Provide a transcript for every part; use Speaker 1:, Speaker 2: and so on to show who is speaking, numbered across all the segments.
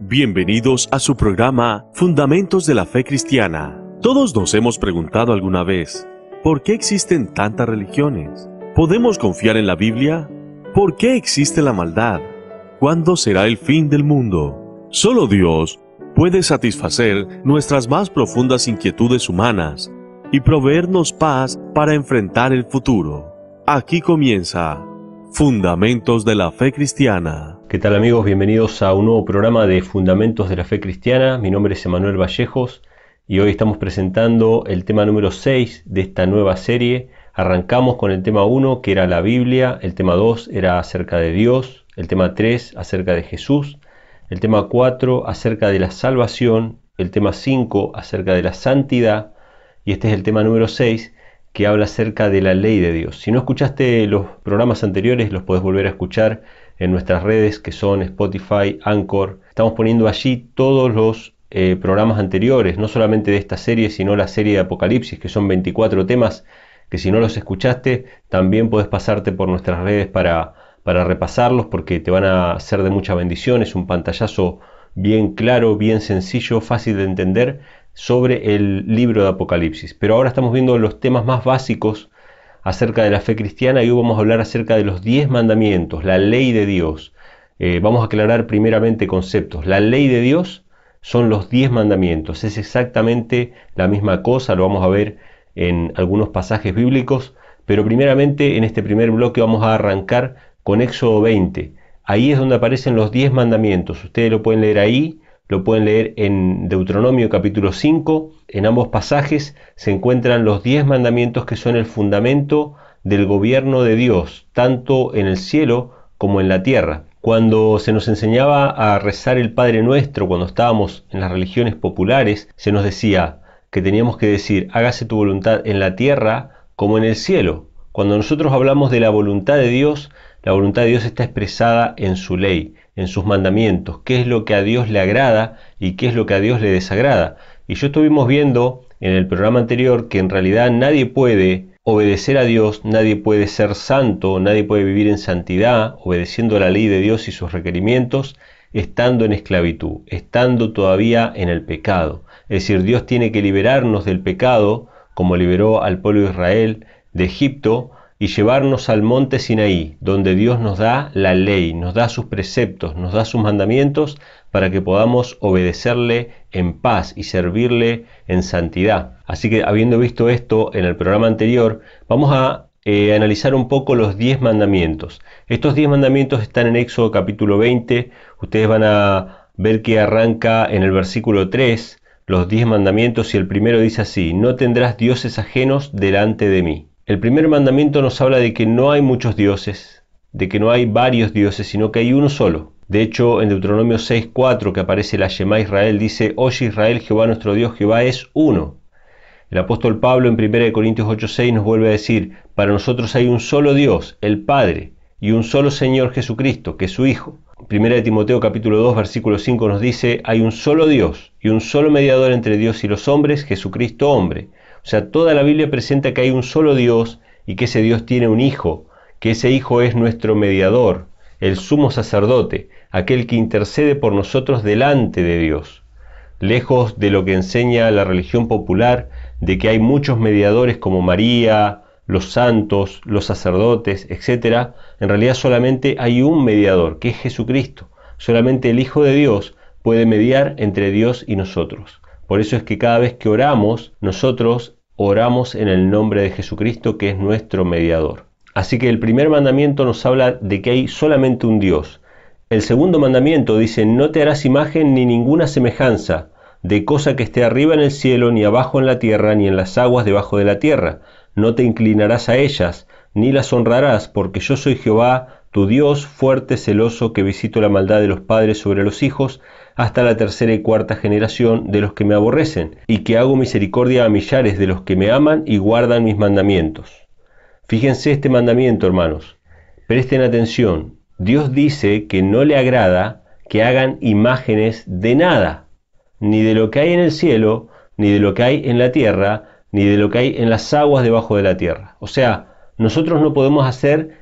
Speaker 1: Bienvenidos a su programa Fundamentos de la Fe Cristiana. Todos nos hemos preguntado alguna vez, ¿por qué existen tantas religiones? ¿Podemos confiar en la Biblia? ¿Por qué existe la maldad? ¿Cuándo será el fin del mundo? Solo Dios puede satisfacer nuestras más profundas inquietudes humanas y proveernos paz para enfrentar el futuro. Aquí comienza
Speaker 2: Fundamentos de la Fe Cristiana. ¿Qué tal amigos? Bienvenidos a un nuevo programa de Fundamentos de la Fe Cristiana. Mi nombre es Emanuel Vallejos y hoy estamos presentando el tema número 6 de esta nueva serie. Arrancamos con el tema 1 que era la Biblia, el tema 2 era acerca de Dios, el tema 3 acerca de Jesús, el tema 4 acerca de la salvación, el tema 5 acerca de la santidad y este es el tema número 6 que habla acerca de la ley de Dios. Si no escuchaste los programas anteriores, los puedes volver a escuchar en nuestras redes que son Spotify, Anchor. Estamos poniendo allí todos los eh, programas anteriores, no solamente de esta serie, sino la serie de Apocalipsis, que son 24 temas que si no los escuchaste, también puedes pasarte por nuestras redes para, para repasarlos porque te van a ser de mucha bendición. Es un pantallazo bien claro, bien sencillo, fácil de entender sobre el libro de Apocalipsis. Pero ahora estamos viendo los temas más básicos acerca de la fe cristiana y hoy vamos a hablar acerca de los diez mandamientos, la ley de Dios. Eh, vamos a aclarar primeramente conceptos. La ley de Dios son los diez mandamientos. Es exactamente la misma cosa, lo vamos a ver en algunos pasajes bíblicos, pero primeramente en este primer bloque vamos a arrancar con Éxodo 20. Ahí es donde aparecen los diez mandamientos. Ustedes lo pueden leer ahí lo pueden leer en Deuteronomio capítulo 5. En ambos pasajes se encuentran los diez mandamientos que son el fundamento del gobierno de Dios, tanto en el cielo como en la tierra. Cuando se nos enseñaba a rezar el Padre Nuestro, cuando estábamos en las religiones populares, se nos decía que teníamos que decir, hágase tu voluntad en la tierra como en el cielo. Cuando nosotros hablamos de la voluntad de Dios, la voluntad de Dios está expresada en su ley en sus mandamientos, qué es lo que a Dios le agrada y qué es lo que a Dios le desagrada. Y yo estuvimos viendo en el programa anterior que en realidad nadie puede obedecer a Dios, nadie puede ser santo, nadie puede vivir en santidad, obedeciendo la ley de Dios y sus requerimientos, estando en esclavitud, estando todavía en el pecado. Es decir, Dios tiene que liberarnos del pecado, como liberó al pueblo de Israel de Egipto, y llevarnos al monte Sinaí, donde Dios nos da la ley, nos da sus preceptos, nos da sus mandamientos, para que podamos obedecerle en paz y servirle en santidad. Así que habiendo visto esto en el programa anterior, vamos a eh, analizar un poco los 10 mandamientos. Estos 10 mandamientos están en Éxodo capítulo 20, ustedes van a ver que arranca en el versículo 3 los 10 mandamientos y el primero dice así, no tendrás dioses ajenos delante de mí. El primer mandamiento nos habla de que no hay muchos dioses, de que no hay varios dioses, sino que hay uno solo. De hecho, en Deuteronomio 6.4 que aparece la Shema Israel, dice, Oye Israel, Jehová nuestro Dios, Jehová es uno. El apóstol Pablo en 1 Corintios 8.6 nos vuelve a decir, para nosotros hay un solo Dios, el Padre, y un solo Señor Jesucristo, que es su Hijo. 1 Timoteo capítulo 2 versículo 5 nos dice, hay un solo Dios y un solo mediador entre Dios y los hombres, Jesucristo hombre, o sea, toda la Biblia presenta que hay un solo Dios y que ese Dios tiene un hijo, que ese hijo es nuestro mediador, el sumo sacerdote, aquel que intercede por nosotros delante de Dios. Lejos de lo que enseña la religión popular, de que hay muchos mediadores como María, los santos, los sacerdotes, etc., en realidad solamente hay un mediador, que es Jesucristo. Solamente el Hijo de Dios puede mediar entre Dios y nosotros. Por eso es que cada vez que oramos, nosotros oramos en el nombre de Jesucristo, que es nuestro mediador. Así que el primer mandamiento nos habla de que hay solamente un Dios. El segundo mandamiento dice, no te harás imagen ni ninguna semejanza de cosa que esté arriba en el cielo, ni abajo en la tierra, ni en las aguas debajo de la tierra. No te inclinarás a ellas, ni las honrarás, porque yo soy Jehová, tu Dios fuerte, celoso, que visito la maldad de los padres sobre los hijos, hasta la tercera y cuarta generación de los que me aborrecen, y que hago misericordia a millares de los que me aman y guardan mis mandamientos. Fíjense este mandamiento, hermanos. Presten atención. Dios dice que no le agrada que hagan imágenes de nada, ni de lo que hay en el cielo, ni de lo que hay en la tierra, ni de lo que hay en las aguas debajo de la tierra. O sea, nosotros no podemos hacer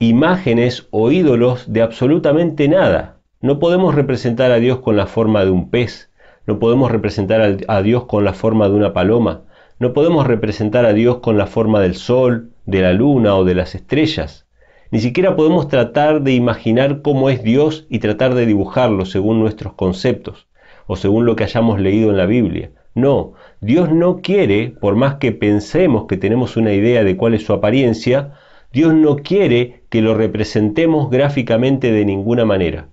Speaker 2: imágenes o ídolos de absolutamente nada. No podemos representar a Dios con la forma de un pez, no podemos representar a Dios con la forma de una paloma, no podemos representar a Dios con la forma del sol, de la luna o de las estrellas. Ni siquiera podemos tratar de imaginar cómo es Dios y tratar de dibujarlo según nuestros conceptos o según lo que hayamos leído en la Biblia. No, Dios no quiere, por más que pensemos que tenemos una idea de cuál es su apariencia, Dios no quiere que lo representemos gráficamente de ninguna manera.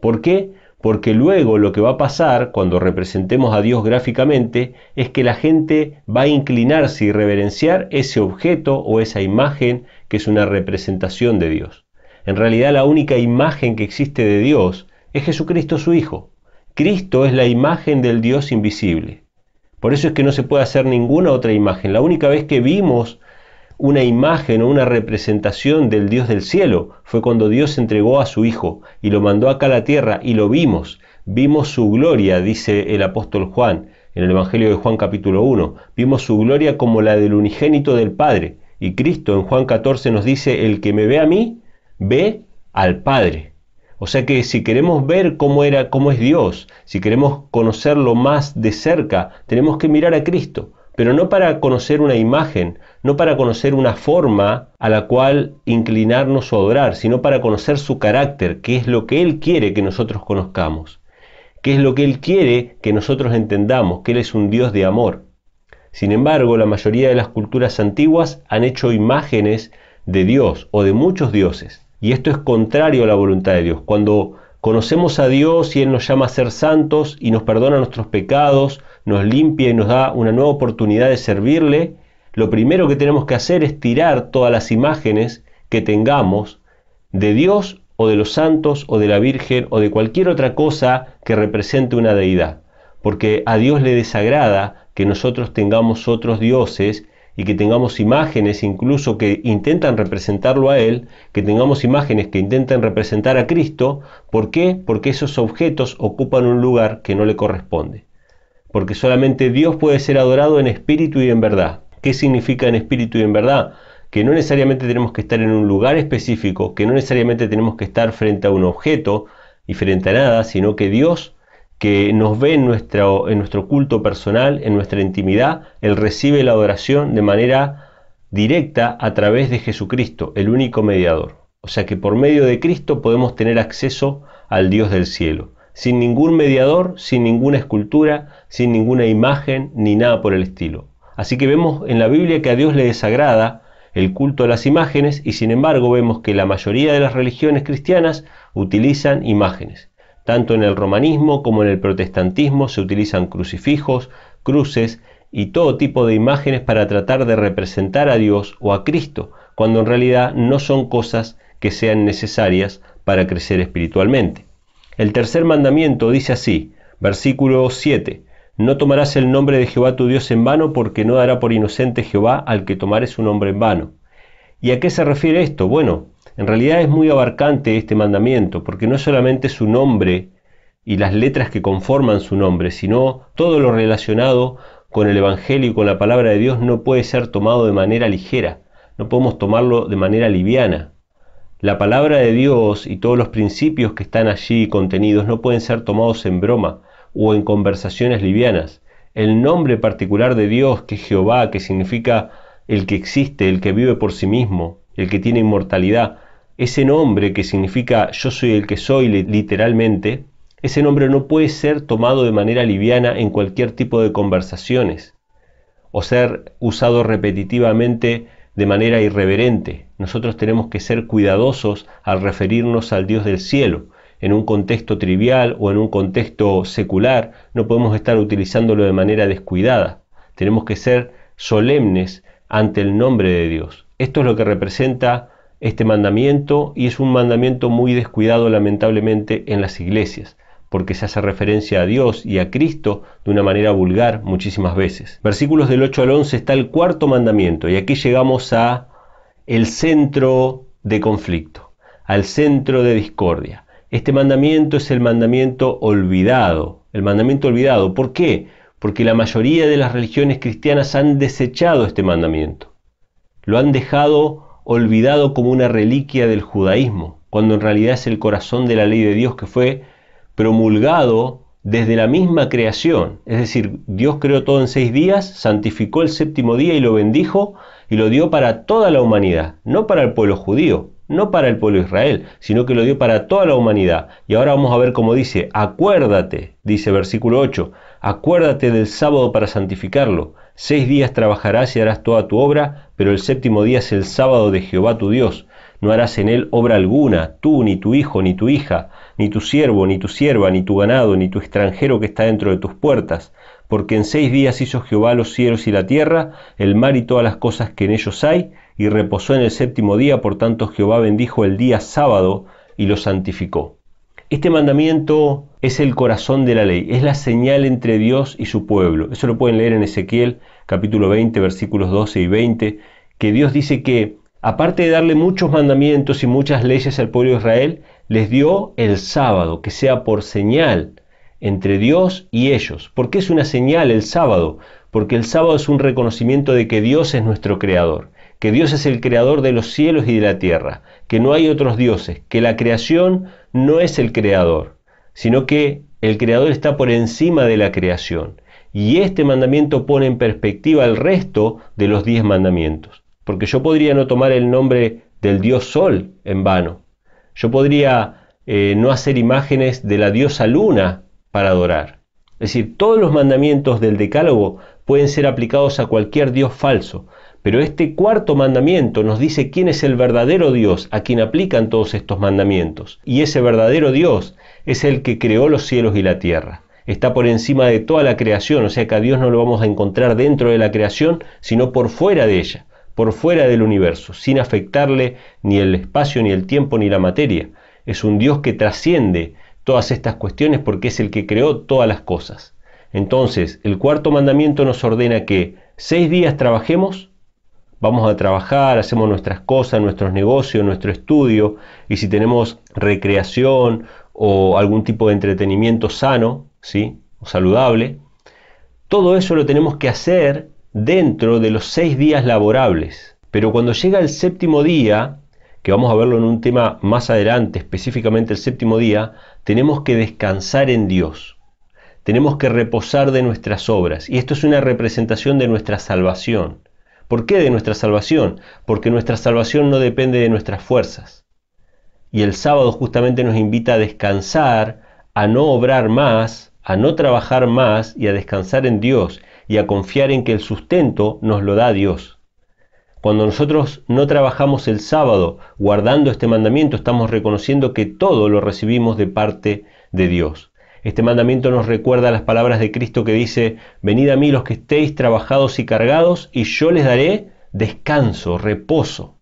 Speaker 2: ¿Por qué? Porque luego lo que va a pasar cuando representemos a Dios gráficamente es que la gente va a inclinarse y reverenciar ese objeto o esa imagen que es una representación de Dios. En realidad la única imagen que existe de Dios es Jesucristo su Hijo. Cristo es la imagen del Dios invisible. Por eso es que no se puede hacer ninguna otra imagen. La única vez que vimos una imagen o una representación del Dios del cielo. Fue cuando Dios entregó a su Hijo y lo mandó acá a la tierra y lo vimos. Vimos su gloria, dice el apóstol Juan en el Evangelio de Juan capítulo 1. Vimos su gloria como la del unigénito del Padre. Y Cristo en Juan 14 nos dice, el que me ve a mí, ve al Padre. O sea que si queremos ver cómo era, cómo es Dios, si queremos conocerlo más de cerca, tenemos que mirar a Cristo pero no para conocer una imagen, no para conocer una forma a la cual inclinarnos o adorar, sino para conocer su carácter, que es lo que Él quiere que nosotros conozcamos, que es lo que Él quiere que nosotros entendamos, que Él es un Dios de amor. Sin embargo, la mayoría de las culturas antiguas han hecho imágenes de Dios o de muchos dioses, y esto es contrario a la voluntad de Dios. Cuando conocemos a Dios y Él nos llama a ser santos y nos perdona nuestros pecados, nos limpia y nos da una nueva oportunidad de servirle, lo primero que tenemos que hacer es tirar todas las imágenes que tengamos de Dios o de los santos o de la Virgen o de cualquier otra cosa que represente una deidad. Porque a Dios le desagrada que nosotros tengamos otros dioses y que tengamos imágenes incluso que intentan representarlo a Él, que tengamos imágenes que intentan representar a Cristo. ¿Por qué? Porque esos objetos ocupan un lugar que no le corresponde porque solamente Dios puede ser adorado en espíritu y en verdad. ¿Qué significa en espíritu y en verdad? Que no necesariamente tenemos que estar en un lugar específico, que no necesariamente tenemos que estar frente a un objeto y frente a nada, sino que Dios que nos ve en nuestro, culto personal, en nuestra intimidad, Él recibe la adoración de manera directa a través de Jesucristo, el único mediador. O sea que por medio de Cristo podemos tener acceso al Dios del cielo sin ningún mediador, sin ninguna escultura, sin ninguna imagen ni nada por el estilo. Así que vemos en la Biblia que a Dios le desagrada el culto a las imágenes y sin embargo vemos que la mayoría de las religiones cristianas utilizan imágenes. Tanto en el romanismo como en el protestantismo se utilizan crucifijos, cruces y todo tipo de imágenes para tratar de representar a Dios o a Cristo, cuando en realidad no son cosas que sean necesarias para crecer espiritualmente. El tercer mandamiento dice así, versículo 7. No tomarás el nombre de Jehová tu Dios en vano, porque no dará por inocente Jehová al que tomare su nombre en vano. ¿Y a qué se refiere esto? Bueno, en realidad es muy abarcante este mandamiento, porque no es solamente su nombre y las letras que conforman su nombre, sino todo lo relacionado con el Evangelio y con la palabra de Dios no puede ser tomado de manera ligera, no podemos tomarlo de manera liviana. La palabra de Dios y todos los principios que están allí contenidos no pueden ser tomados en broma o en conversaciones livianas. El nombre particular de Dios, que es Jehová, que significa el que existe, el que vive por sí mismo, el que tiene inmortalidad, ese nombre que significa yo soy el que soy literalmente, ese nombre no puede ser tomado de manera liviana en cualquier tipo de conversaciones o ser usado repetitivamente de manera irreverente nosotros tenemos que ser cuidadosos al referirnos al Dios del cielo. En un contexto trivial o en un contexto secular no podemos estar utilizándolo de manera descuidada. Tenemos que ser solemnes ante el nombre de Dios. Esto es lo que representa este mandamiento y es un mandamiento muy descuidado lamentablemente en las iglesias, porque se hace referencia a Dios y a Cristo de una manera vulgar muchísimas veces. Versículos del 8 al 11 está el cuarto mandamiento y aquí llegamos a el centro de conflicto, al centro de discordia. Este mandamiento es el mandamiento olvidado, el mandamiento olvidado. ¿Por qué? Porque la mayoría de las religiones cristianas han desechado este mandamiento. Lo han dejado olvidado como una reliquia del judaísmo, cuando en realidad es el corazón de la ley de Dios que fue promulgado desde la misma creación. Es decir, Dios creó todo en seis días, santificó el séptimo día y lo bendijo y lo dio para toda la humanidad, no para el pueblo judío, no para el pueblo de Israel, sino que lo dio para toda la humanidad. Y ahora vamos a ver cómo dice, acuérdate, dice versículo 8, acuérdate del sábado para santificarlo. Seis días trabajarás y harás toda tu obra, pero el séptimo día es el sábado de Jehová tu Dios no harás en él obra alguna, tú, ni tu hijo, ni tu hija, ni tu siervo, ni tu sierva, ni tu ganado, ni tu extranjero que está dentro de tus puertas, porque en seis días hizo Jehová los cielos y la tierra, el mar y todas las cosas que en ellos hay, y reposó en el séptimo día, por tanto Jehová bendijo el día sábado y lo santificó. Este mandamiento es el corazón de la ley, es la señal entre Dios y su pueblo. Eso lo pueden leer en Ezequiel capítulo 20, versículos 12 y 20, que Dios dice que aparte de darle muchos mandamientos y muchas leyes al pueblo de Israel, les dio el sábado, que sea por señal entre Dios y ellos. ¿Por qué es una señal el sábado? Porque el sábado es un reconocimiento de que Dios es nuestro creador, que Dios es el creador de los cielos y de la tierra, que no hay otros dioses, que la creación no es el creador, sino que el creador está por encima de la creación. Y este mandamiento pone en perspectiva el resto de los diez mandamientos porque yo podría no tomar el nombre del dios Sol en vano. Yo podría eh, no hacer imágenes de la diosa Luna para adorar. Es decir, todos los mandamientos del Decálogo pueden ser aplicados a cualquier dios falso, pero este cuarto mandamiento nos dice quién es el verdadero Dios a quien aplican todos estos mandamientos. Y ese verdadero Dios es el que creó los cielos y la tierra. Está por encima de toda la creación, o sea que a Dios no lo vamos a encontrar dentro de la creación, sino por fuera de ella por fuera del universo, sin afectarle ni el espacio, ni el tiempo, ni la materia. Es un Dios que trasciende todas estas cuestiones porque es el que creó todas las cosas. Entonces, el cuarto mandamiento nos ordena que seis días trabajemos, vamos a trabajar, hacemos nuestras cosas, nuestros negocios, nuestro estudio, y si tenemos recreación o algún tipo de entretenimiento sano, ¿sí? o saludable, todo eso lo tenemos que hacer dentro de los seis días laborables. Pero cuando llega el séptimo día, que vamos a verlo en un tema más adelante, específicamente el séptimo día, tenemos que descansar en Dios. Tenemos que reposar de nuestras obras. Y esto es una representación de nuestra salvación. ¿Por qué de nuestra salvación? Porque nuestra salvación no depende de nuestras fuerzas. Y el sábado justamente nos invita a descansar, a no obrar más, a no trabajar más y a descansar en Dios y a confiar en que el sustento nos lo da Dios. Cuando nosotros no trabajamos el sábado guardando este mandamiento, estamos reconociendo que todo lo recibimos de parte de Dios. Este mandamiento nos recuerda las palabras de Cristo que dice, venid a mí los que estéis trabajados y cargados, y yo les daré descanso, reposo.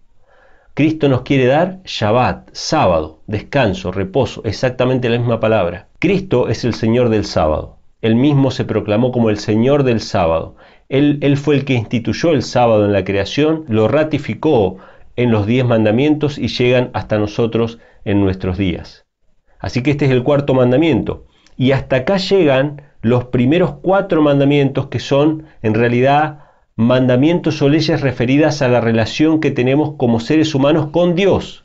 Speaker 2: Cristo nos quiere dar Shabbat, sábado, descanso, reposo, exactamente la misma palabra. Cristo es el Señor del sábado. Él mismo se proclamó como el Señor del sábado. Él, fue el que instituyó el sábado en la creación, lo ratificó en los diez mandamientos y llegan hasta nosotros en nuestros días. Así que este es el cuarto mandamiento. Y hasta acá llegan los primeros cuatro mandamientos que son en realidad mandamientos o leyes referidas a la relación que tenemos como seres humanos con Dios.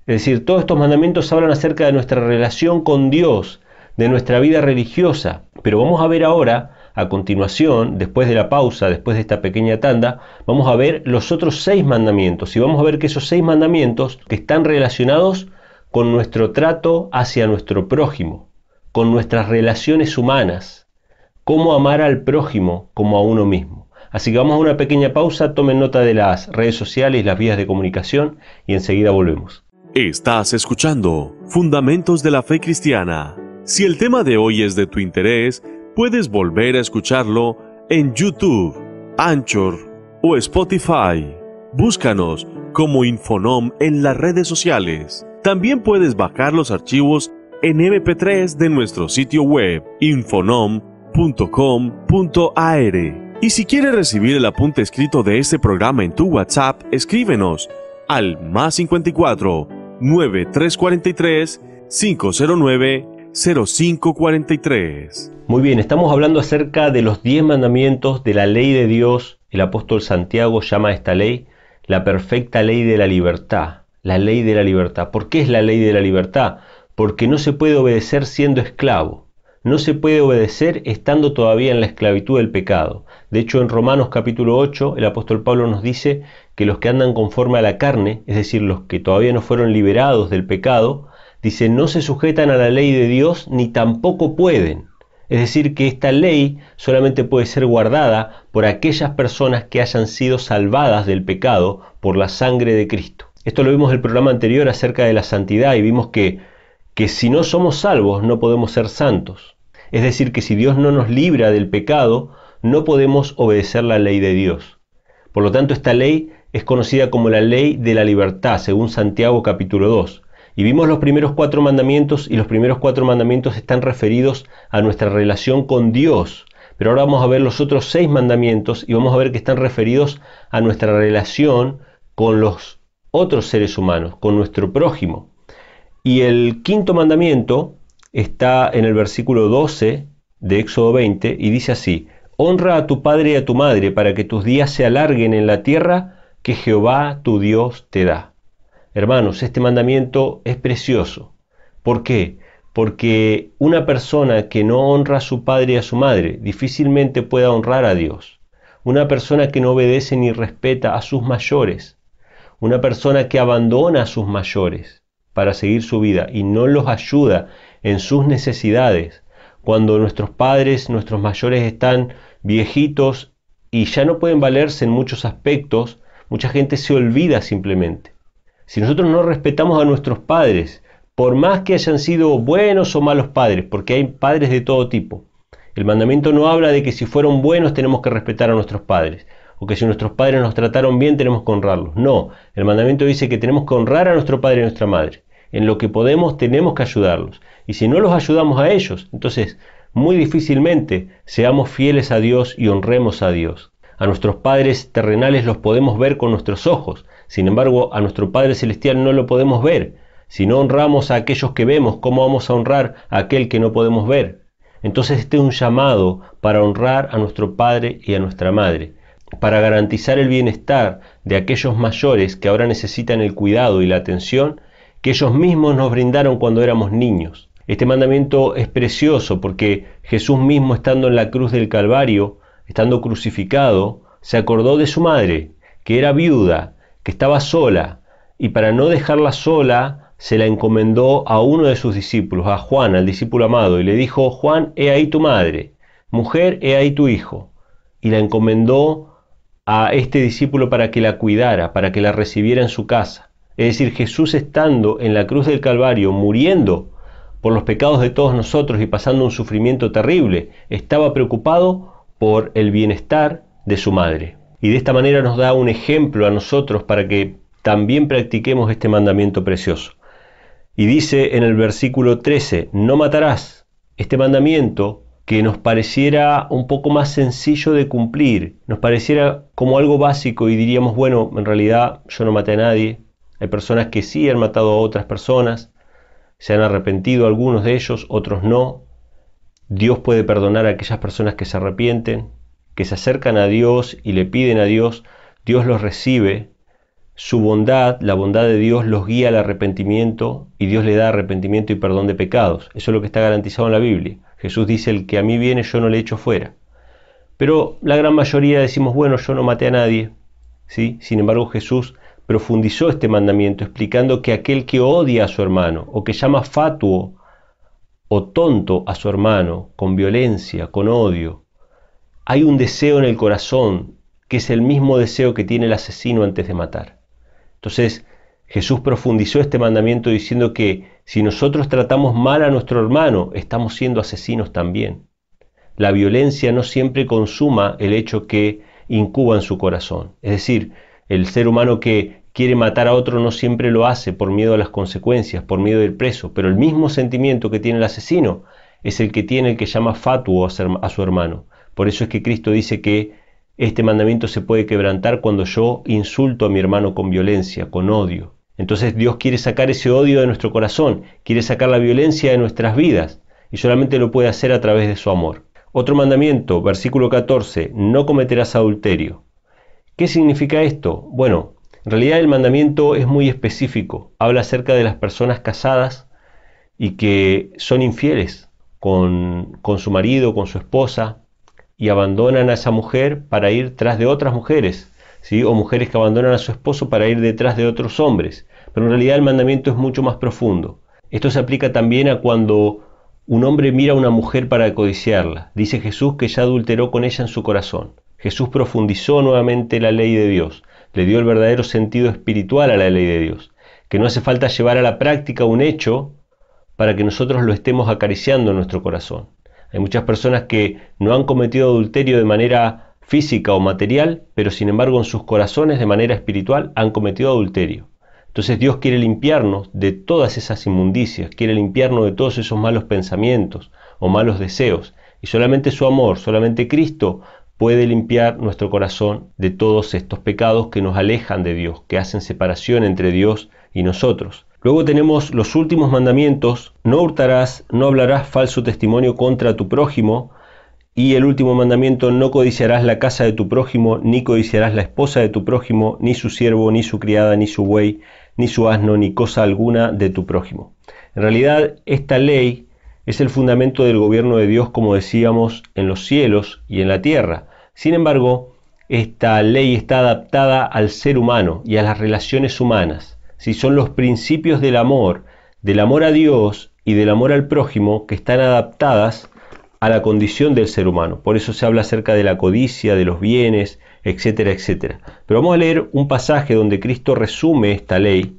Speaker 2: Es decir, todos estos mandamientos hablan acerca de nuestra relación con Dios, de nuestra vida religiosa. Pero vamos a ver ahora, a continuación, después de la pausa, después de esta pequeña tanda, vamos a ver los otros seis mandamientos y vamos a ver que esos seis mandamientos que están relacionados con nuestro trato hacia nuestro prójimo, con nuestras relaciones humanas, cómo amar al prójimo como a uno mismo. Así que vamos a una pequeña pausa, tomen nota de las redes sociales, las vías de comunicación y enseguida volvemos.
Speaker 1: Estás escuchando Fundamentos de la Fe Cristiana si el tema de hoy es de tu interés, puedes volver a escucharlo en YouTube, Anchor o Spotify. Búscanos como Infonom en las redes sociales. También puedes bajar los archivos en MP3 de nuestro sitio web infonom.com.ar. Y si quieres recibir el apunte escrito de este programa en tu WhatsApp, escríbenos al más 54 9343 509 0543.
Speaker 2: Muy bien, estamos hablando acerca de los 10 mandamientos de la ley de Dios. El apóstol Santiago llama a esta ley la perfecta ley de la libertad. La ley de la libertad. ¿Por qué es la ley de la libertad? Porque no se puede obedecer siendo esclavo. No se puede obedecer estando todavía en la esclavitud del pecado. De hecho, en Romanos capítulo 8, el apóstol Pablo nos dice que los que andan conforme a la carne, es decir, los que todavía no fueron liberados del pecado, Dice, no se sujetan a la ley de Dios ni tampoco pueden. Es decir, que esta ley solamente puede ser guardada por aquellas personas que hayan sido salvadas del pecado por la sangre de Cristo. Esto lo vimos en el programa anterior acerca de la santidad y vimos que, que si no somos salvos no podemos ser santos. Es decir, que si Dios no nos libra del pecado, no podemos obedecer la ley de Dios. Por lo tanto, esta ley es conocida como la ley de la libertad, según Santiago capítulo 2. Y vimos los primeros cuatro mandamientos y los primeros cuatro mandamientos están referidos a nuestra relación con Dios. Pero ahora vamos a ver los otros seis mandamientos y vamos a ver que están referidos a nuestra relación con los otros seres humanos, con nuestro prójimo. Y el quinto mandamiento está en el versículo 12 de Éxodo 20 y dice así, honra a tu padre y a tu madre para que tus días se alarguen en la tierra que Jehová tu Dios te da. Hermanos, este mandamiento es precioso. ¿Por qué? Porque una persona que no honra a su padre y a su madre difícilmente pueda honrar a Dios. Una persona que no obedece ni respeta a sus mayores. Una persona que abandona a sus mayores para seguir su vida y no los ayuda en sus necesidades. Cuando nuestros padres, nuestros mayores están viejitos y ya no pueden valerse en muchos aspectos, mucha gente se olvida simplemente. Si nosotros no respetamos a nuestros padres, por más que hayan sido buenos o malos padres, porque hay padres de todo tipo, el mandamiento no habla de que si fueron buenos tenemos que respetar a nuestros padres, o que si nuestros padres nos trataron bien tenemos que honrarlos. No, el mandamiento dice que tenemos que honrar a nuestro padre y a nuestra madre. En lo que podemos tenemos que ayudarlos. Y si no los ayudamos a ellos, entonces muy difícilmente seamos fieles a Dios y honremos a Dios. A nuestros padres terrenales los podemos ver con nuestros ojos, sin embargo a nuestro Padre Celestial no lo podemos ver. Si no honramos a aquellos que vemos, ¿cómo vamos a honrar a aquel que no podemos ver? Entonces este es un llamado para honrar a nuestro Padre y a nuestra Madre, para garantizar el bienestar de aquellos mayores que ahora necesitan el cuidado y la atención que ellos mismos nos brindaron cuando éramos niños. Este mandamiento es precioso porque Jesús mismo estando en la cruz del Calvario estando crucificado, se acordó de su madre, que era viuda, que estaba sola, y para no dejarla sola, se la encomendó a uno de sus discípulos, a Juan, al discípulo amado, y le dijo, Juan, he ahí tu madre, mujer, he ahí tu hijo. Y la encomendó a este discípulo para que la cuidara, para que la recibiera en su casa. Es decir, Jesús estando en la cruz del Calvario, muriendo por los pecados de todos nosotros y pasando un sufrimiento terrible, estaba preocupado por el bienestar de su madre. Y de esta manera nos da un ejemplo a nosotros para que también practiquemos este mandamiento precioso. Y dice en el versículo 13, no matarás este mandamiento que nos pareciera un poco más sencillo de cumplir, nos pareciera como algo básico y diríamos, bueno, en realidad yo no maté a nadie, hay personas que sí han matado a otras personas, se han arrepentido algunos de ellos, otros no, Dios puede perdonar a aquellas personas que se arrepienten, que se acercan a Dios y le piden a Dios. Dios los recibe. Su bondad, la bondad de Dios los guía al arrepentimiento y Dios le da arrepentimiento y perdón de pecados. Eso es lo que está garantizado en la Biblia. Jesús dice, el que a mí viene yo no le echo fuera. Pero la gran mayoría decimos, bueno, yo no maté a nadie. ¿Sí? Sin embargo, Jesús profundizó este mandamiento explicando que aquel que odia a su hermano o que llama fatuo o tonto a su hermano, con violencia, con odio. Hay un deseo en el corazón que es el mismo deseo que tiene el asesino antes de matar. Entonces, Jesús profundizó este mandamiento diciendo que si nosotros tratamos mal a nuestro hermano, estamos siendo asesinos también. La violencia no siempre consuma el hecho que incuba en su corazón. Es decir, el ser humano que quiere matar a otro no siempre lo hace por miedo a las consecuencias, por miedo del preso, pero el mismo sentimiento que tiene el asesino es el que tiene el que llama fatuo a su hermano. Por eso es que Cristo dice que este mandamiento se puede quebrantar cuando yo insulto a mi hermano con violencia, con odio. Entonces Dios quiere sacar ese odio de nuestro corazón, quiere sacar la violencia de nuestras vidas y solamente lo puede hacer a través de su amor. Otro mandamiento, versículo 14, no cometerás adulterio. ¿Qué significa esto? Bueno, en realidad el mandamiento es muy específico, habla acerca de las personas casadas y que son infieles con, su marido, con su esposa, y abandonan a esa mujer para ir tras de otras mujeres, ¿sí? o mujeres que abandonan a su esposo para ir detrás de otros hombres. Pero en realidad el mandamiento es mucho más profundo. Esto se aplica también a cuando un hombre mira a una mujer para codiciarla. Dice Jesús que ya adulteró con ella en su corazón. Jesús profundizó nuevamente la ley de Dios le dio el verdadero sentido espiritual a la ley de Dios, que no hace falta llevar a la práctica un hecho para que nosotros lo estemos acariciando en nuestro corazón. Hay muchas personas que no han cometido adulterio de manera física o material, pero sin embargo en sus corazones de manera espiritual han cometido adulterio. Entonces Dios quiere limpiarnos de todas esas inmundicias, quiere limpiarnos de todos esos malos pensamientos o malos deseos. Y solamente su amor, solamente Cristo puede limpiar nuestro corazón de todos estos pecados que nos alejan de Dios, que hacen separación entre Dios y nosotros. Luego tenemos los últimos mandamientos, no hurtarás, no hablarás falso testimonio contra tu prójimo, y el último mandamiento, no codiciarás la casa de tu prójimo, ni codiciarás la esposa de tu prójimo, ni su siervo, ni su criada, ni su buey, ni su asno, ni cosa alguna de tu prójimo. En realidad, esta ley es el fundamento del gobierno de Dios, como decíamos, en los cielos y en la tierra. Sin embargo, esta ley está adaptada al ser humano y a las relaciones humanas. Si son los principios del amor, del amor a Dios y del amor al prójimo que están adaptadas a la condición del ser humano. Por eso se habla acerca de la codicia, de los bienes, etcétera, etcétera. Pero vamos a leer un pasaje donde Cristo resume esta ley.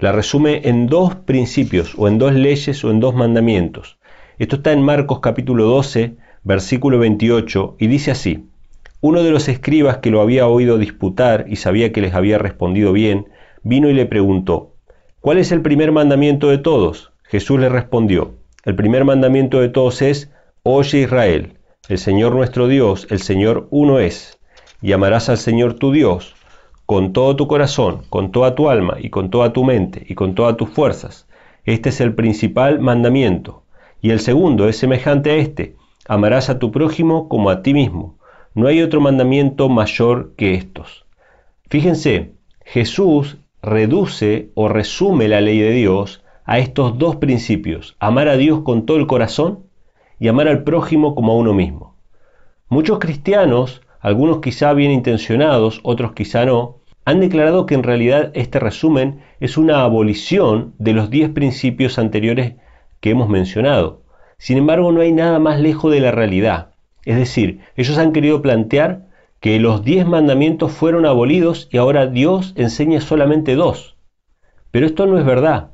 Speaker 2: La resume en dos principios, o en dos leyes, o en dos mandamientos. Esto está en Marcos capítulo 12, versículo 28, y dice así, uno de los escribas que lo había oído disputar y sabía que les había respondido bien, vino y le preguntó, ¿cuál es el primer mandamiento de todos? Jesús le respondió, el primer mandamiento de todos es, oye Israel, el Señor nuestro Dios, el Señor uno es, y amarás al Señor tu Dios con todo tu corazón, con toda tu alma y con toda tu mente y con todas tus fuerzas. Este es el principal mandamiento. Y el segundo es semejante a este, amarás a tu prójimo como a ti mismo. No hay otro mandamiento mayor que estos. Fíjense, Jesús reduce o resume la ley de Dios a estos dos principios, amar a Dios con todo el corazón y amar al prójimo como a uno mismo. Muchos cristianos, algunos quizá bien intencionados, otros quizá no, han declarado que en realidad este resumen es una abolición de los diez principios anteriores que hemos mencionado. Sin embargo, no hay nada más lejos de la realidad. Es decir, ellos han querido plantear que los diez mandamientos fueron abolidos y ahora Dios enseña solamente dos. Pero esto no es verdad.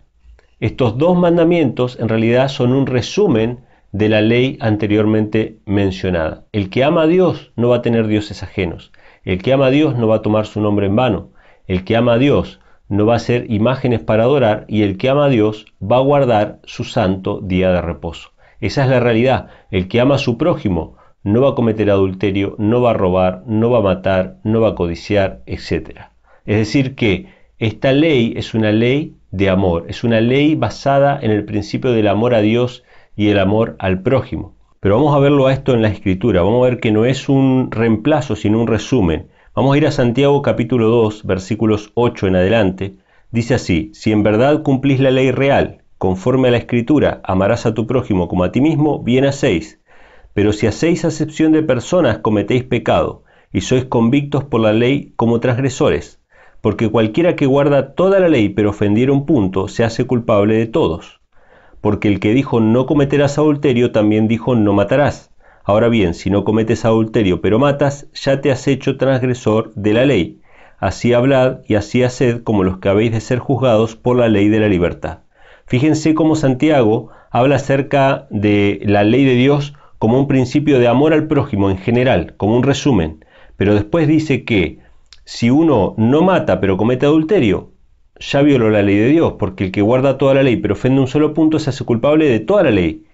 Speaker 2: Estos dos mandamientos en realidad son un resumen de la ley anteriormente mencionada. El que ama a Dios no va a tener dioses ajenos. El que ama a Dios no va a tomar su nombre en vano. El que ama a Dios no va a ser imágenes para adorar y el que ama a Dios va a guardar su santo día de reposo. Esa es la realidad. El que ama a su prójimo no va a cometer adulterio, no va a robar, no va a matar, no va a codiciar, etc. Es decir, que esta ley es una ley de amor, es una ley basada en el principio del amor a Dios y el amor al prójimo. Pero vamos a verlo a esto en la escritura, vamos a ver que no es un reemplazo, sino un resumen. Vamos a ir a Santiago capítulo 2, versículos 8 en adelante. Dice así, si en verdad cumplís la ley real, conforme a la escritura, amarás a tu prójimo como a ti mismo, bien hacéis. Pero si hacéis acepción de personas, cometéis pecado, y sois convictos por la ley como transgresores, porque cualquiera que guarda toda la ley pero ofendiera un punto, se hace culpable de todos. Porque el que dijo no cometerás adulterio, también dijo no matarás. Ahora bien, si no cometes adulterio pero matas, ya te has hecho transgresor de la ley. Así hablad y así haced como los que habéis de ser juzgados por la ley de la libertad. Fíjense cómo Santiago habla acerca de la ley de Dios como un principio de amor al prójimo en general, como un resumen, pero después dice que si uno no mata pero comete adulterio, ya violó la ley de Dios, porque el que guarda toda la ley pero ofende un solo punto se hace culpable de toda la ley.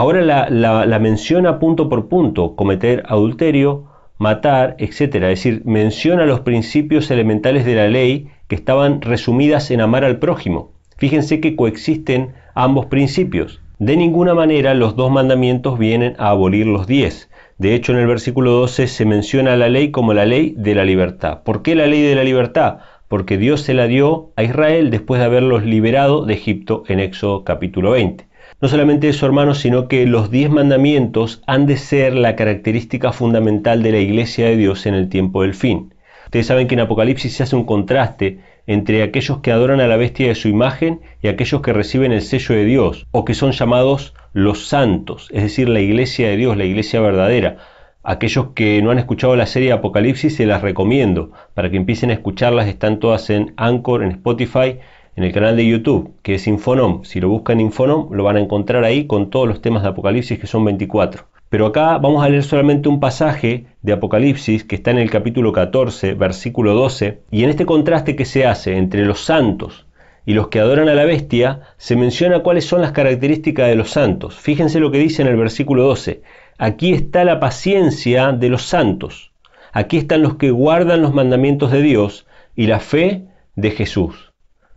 Speaker 2: Ahora la, menciona punto por punto, cometer adulterio, matar, etc. Es decir, menciona los principios elementales de la ley que estaban resumidas en amar al prójimo. Fíjense que coexisten ambos principios. De ninguna manera los dos mandamientos vienen a abolir los diez. De hecho, en el versículo 12 se menciona la ley como la ley de la libertad. ¿Por qué la ley de la libertad? Porque Dios se la dio a Israel después de haberlos liberado de Egipto en Éxodo capítulo 20. No solamente eso, hermanos, sino que los diez mandamientos han de ser la característica fundamental de la iglesia de Dios en el tiempo del fin. Ustedes saben que en Apocalipsis se hace un contraste entre aquellos que adoran a la bestia de su imagen y aquellos que reciben el sello de Dios, o que son llamados los santos, es decir, la iglesia de Dios, la iglesia verdadera. Aquellos que no han escuchado la serie Apocalipsis se las recomiendo para que empiecen a escucharlas, están todas en Anchor, en Spotify en el canal de YouTube, que es Infonom. Si lo buscan Infonom, lo van a encontrar ahí con todos los temas de Apocalipsis, que son 24. Pero acá vamos a leer solamente un pasaje de Apocalipsis que está en el capítulo 14, versículo 12, y en este contraste que se hace entre los santos y los que adoran a la bestia, se menciona cuáles son las características de los santos. Fíjense lo que dice en el versículo 12. Aquí está la paciencia de los santos. Aquí están los que guardan los mandamientos de Dios y la fe de Jesús.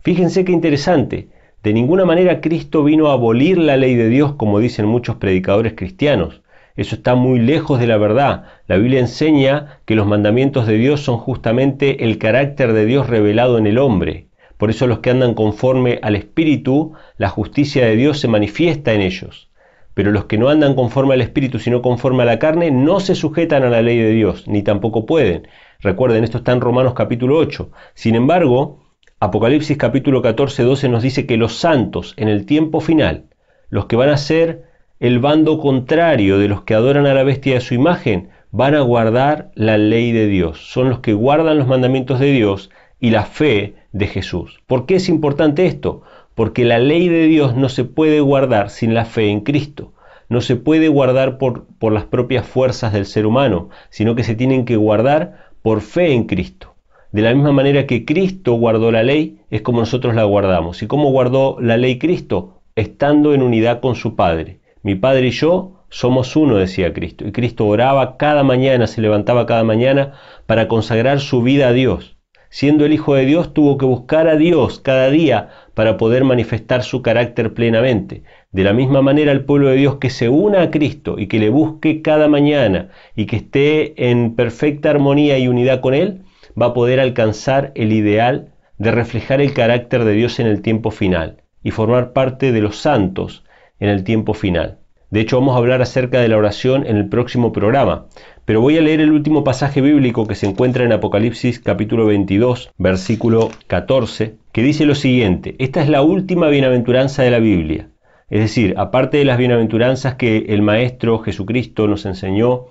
Speaker 2: Fíjense qué interesante. De ninguna manera Cristo vino a abolir la ley de Dios como dicen muchos predicadores cristianos. Eso está muy lejos de la verdad. La Biblia enseña que los mandamientos de Dios son justamente el carácter de Dios revelado en el hombre. Por eso los que andan conforme al Espíritu, la justicia de Dios se manifiesta en ellos. Pero los que no andan conforme al Espíritu, sino conforme a la carne, no se sujetan a la ley de Dios, ni tampoco pueden. Recuerden, esto está en Romanos capítulo 8. Sin embargo, Apocalipsis capítulo 14, 12 nos dice que los santos en el tiempo final, los que van a ser el bando contrario de los que adoran a la bestia de su imagen, van a guardar la ley de Dios. Son los que guardan los mandamientos de Dios y la fe de Jesús. ¿Por qué es importante esto? Porque la ley de Dios no se puede guardar sin la fe en Cristo. No se puede guardar por, por las propias fuerzas del ser humano, sino que se tienen que guardar por fe en Cristo. De la misma manera que Cristo guardó la ley, es como nosotros la guardamos. ¿Y cómo guardó la ley Cristo? Estando en unidad con su Padre. Mi Padre y yo somos uno, decía Cristo. Y Cristo oraba cada mañana, se levantaba cada mañana para consagrar su vida a Dios. Siendo el Hijo de Dios, tuvo que buscar a Dios cada día para poder manifestar su carácter plenamente. De la misma manera, el pueblo de Dios que se una a Cristo y que le busque cada mañana y que esté en perfecta armonía y unidad con Él, va a poder alcanzar el ideal de reflejar el carácter de Dios en el tiempo final y formar parte de los santos en el tiempo final. De hecho, vamos a hablar acerca de la oración en el próximo programa, pero voy a leer el último pasaje bíblico que se encuentra en Apocalipsis capítulo 22, versículo 14, que dice lo siguiente, esta es la última bienaventuranza de la Biblia, es decir, aparte de las bienaventuranzas que el Maestro Jesucristo nos enseñó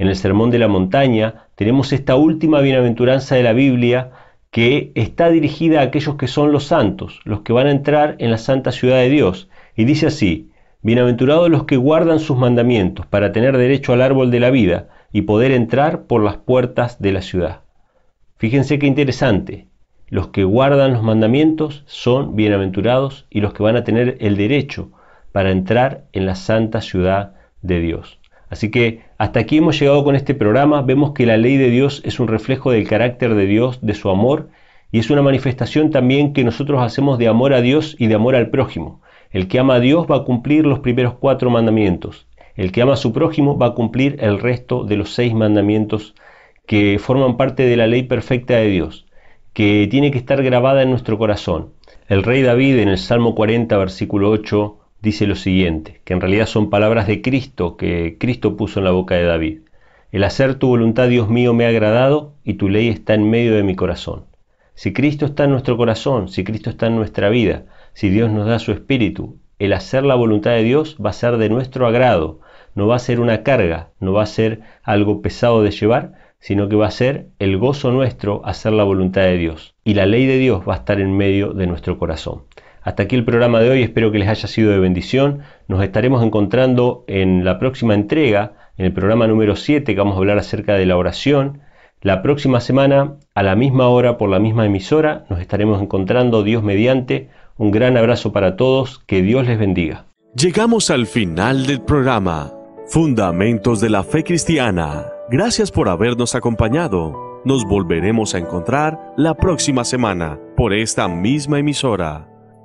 Speaker 2: en el Sermón de la Montaña, tenemos esta última bienaventuranza de la Biblia que está dirigida a aquellos que son los santos, los que van a entrar en la santa ciudad de Dios. Y dice así, Bienaventurados los que guardan sus mandamientos para tener derecho al árbol de la vida y poder entrar por las puertas de la ciudad. Fíjense qué interesante. Los que guardan los mandamientos son bienaventurados y los que van a tener el derecho para entrar en la santa ciudad de Dios. Así que hasta aquí hemos llegado con este programa. Vemos que la ley de Dios es un reflejo del carácter de Dios, de su amor, y es una manifestación también que nosotros hacemos de amor a Dios y de amor al prójimo. El que ama a Dios va a cumplir los primeros cuatro mandamientos. El que ama a su prójimo va a cumplir el resto de los seis mandamientos que forman parte de la ley perfecta de Dios, que tiene que estar grabada en nuestro corazón. El rey David en el Salmo 40, versículo 8, dice lo siguiente, que en realidad son palabras de Cristo que Cristo puso en la boca de David. El hacer tu voluntad, Dios mío, me ha agradado y tu ley está en medio de mi corazón. Si Cristo está en nuestro corazón, si Cristo está en nuestra vida, si Dios nos da su espíritu, el hacer la voluntad de Dios va a ser de nuestro agrado, no va a ser una carga, no va a ser algo pesado de llevar, sino que va a ser el gozo nuestro hacer la voluntad de Dios. Y la ley de Dios va a estar en medio de nuestro corazón. Hasta aquí el programa de hoy, espero que les haya sido de bendición. Nos estaremos encontrando en la próxima entrega, en el programa número 7, que vamos a hablar acerca de la oración. La próxima semana, a la misma hora, por la misma emisora, nos estaremos encontrando, Dios mediante. Un gran abrazo para todos, que Dios les bendiga. Llegamos al final del programa,
Speaker 1: Fundamentos de la Fe Cristiana. Gracias por habernos acompañado. Nos volveremos a encontrar la próxima semana por esta misma emisora.